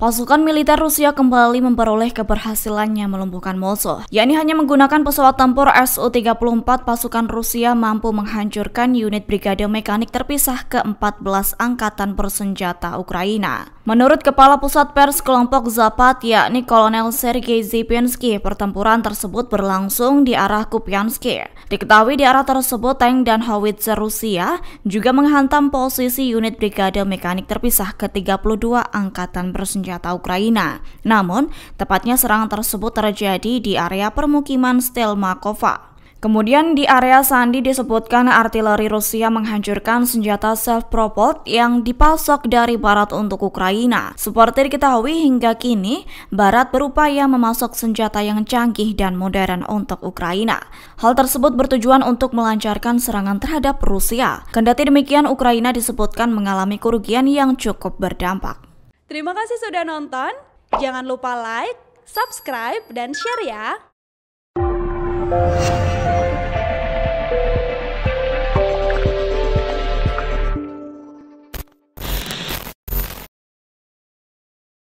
Pasukan militer Rusia kembali memperoleh keberhasilannya melumpuhkan Moskow. yakni hanya menggunakan pesawat tempur Su-34 pasukan Rusia mampu menghancurkan unit brigade mekanik terpisah ke-14 Angkatan Bersenjata Ukraina. Menurut Kepala Pusat Pers kelompok Zapat, yakni Kolonel Sergei Zipinski, pertempuran tersebut berlangsung di arah Kupyansk. Diketahui di arah tersebut tank dan howitzer Rusia juga menghantam posisi unit brigade mekanik terpisah ke-32 Angkatan Bersenjata Ukraina. Namun, tepatnya serangan tersebut terjadi di area permukiman Stelmakova. Kemudian di area sandi disebutkan artileri Rusia menghancurkan senjata self-propelled yang dipasok dari barat untuk Ukraina. Seperti diketahui hingga kini, barat berupaya memasok senjata yang canggih dan modern untuk Ukraina. Hal tersebut bertujuan untuk melancarkan serangan terhadap Rusia. Kendati demikian, Ukraina disebutkan mengalami kerugian yang cukup berdampak. Terima kasih sudah nonton. Jangan lupa like, subscribe, dan share ya. Thank you.